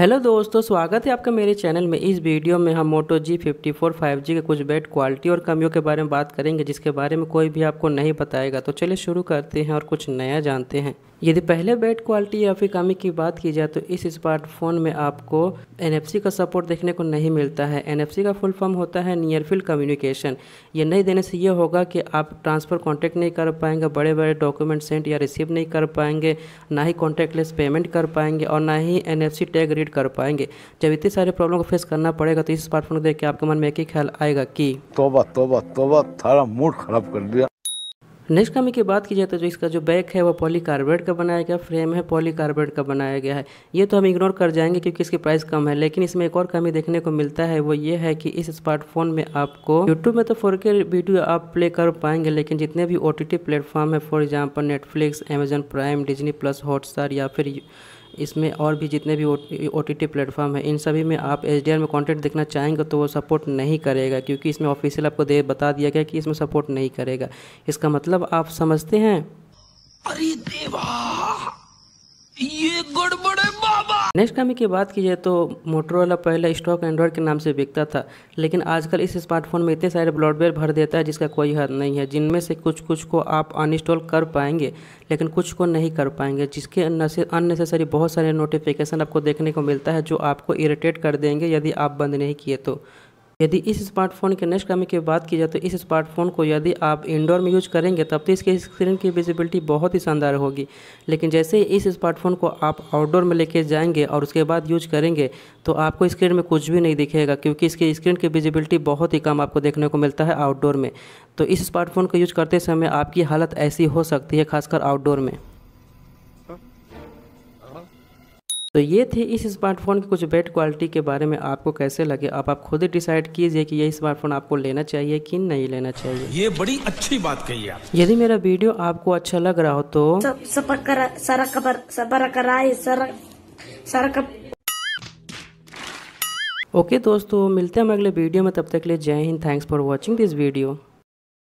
hello दोस्तों स्वागत है आपका मेरे चैनल में इस वीडियो में हम Moto G fifty four five G के कुछ बेड क्वालिटी और कमियों के बारे में बात करेंगे जिसके बारे में कोई भी आपको नहीं बताएगा तो चलिए शुरू करते हैं और कुछ नया जानते हैं यदि पहले बेड क्वालिटी या फिर कमी की बात की जाए तो इस स्मार्टफोन में आपको एन का सपोर्ट देखने को नहीं मिलता है एन का फुल फॉर्म होता है नियर फील्ड कम्युनिकेशन ये नहीं देने से ये होगा कि आप ट्रांसफ़र कॉन्टैक्ट नहीं कर पाएंगे बड़े बड़े डॉक्यूमेंट सेंड या रिसीव नहीं कर पाएंगे ना ही कॉन्टैक्टलेस पेमेंट कर पाएंगे और ना ही एन टैग रीड कंप्लीट कर पाएंगे जब इतने सारे प्रॉब्लम को फेस करना पड़ेगा तो इस स्मार्टफोन को देख के आपके मन में एक ही ख्याल आएगा कि तोबा तोबा तोबा थारा मूड खराब कर दिया नेक्स्ट कमी की बात की जाए तो जो इसका जो बैक है वो पॉलीकार्बोनेट का बनाया गया फ्रेम है पॉलीकार्बोनेट का बनाया गया है ये तो हम इग्नोर कर जाएंगे क्योंकि इसकी प्राइस कम है लेकिन इसमें एक और कमी देखने को मिलता है वो ये है कि इस स्मार्टफोन में आपको यूट्यूब में तो फोर वीडियो आप प्ले कर पाएंगे लेकिन जितने भी ओ टी प्लेटफॉर्म है for example Netflix Amazon Prime Disney plus Hotstar या फिर इसमें और भी जितने भी ओ टी टी प्लेटफॉर्म है इन सभी में आप एच में कॉन्टेंट देखना चाहेंगे तो वो सपोर्ट नहीं करेगा क्योंकि इसमें ऑफिशियल आपको दे बता दिया गया कि इसमें सपोर्ट नहीं करेगा इसका मतलब आप समझते हैं अरे देवा ये है बाबा नेक्स्ट कमी की बात की जाए तो मोटरोला पहले स्टॉक एंड्रॉयड के नाम से बिकता था लेकिन आजकल इस स्मार्टफोन में इतने सारे ब्लॉडवेयर भर देता है जिसका कोई हद नहीं है जिनमें से कुछ कुछ को आप अनइंस्टॉल कर पाएंगे लेकिन कुछ को नहीं कर पाएंगे जिसके अननेसेसरी बहुत सारे नोटिफिकेशन आपको देखने को मिलता है जो आपको इरिटेट कर देंगे यदि आप बंद नहीं किए तो यदि इस स्मार्टफोन के नेक्स्ट की बात की जाए तो इस स्मार्टफोन को यदि आप इंडोर में यूज करेंगे तब तो इसके स्क्रीन की विजिबिलिटी बहुत ही शानदार होगी लेकिन जैसे ही इस स्मार्टफोन को आप आउटडोर में लेके जाएंगे और उसके बाद यूज करेंगे तो आपको स्क्रीन में कुछ भी नहीं दिखेगा क्योंकि इसकी स्क्रीन की विजिबिलिटी बहुत ही कम आपको देखने को मिलता है आउटडोर में तो इस स्मार्टफोन को यूज करते समय आपकी हालत ऐसी हो सकती है खासकर आउटडोर में तो ये थे इस स्मार्टफोन की कुछ बेड क्वालिटी के बारे में आपको कैसे लगे आप आप खुद ही डिसाइड कीजिए कि ये स्मार्टफोन आपको लेना चाहिए कि नहीं लेना चाहिए ये बड़ी अच्छी बात कही आप यदि मेरा वीडियो आपको अच्छा लग रहा हो तो ओके दोस्तों मिलते हैं हम अगले वीडियो में तब तक के लिए जय हिंद thanks for watching this video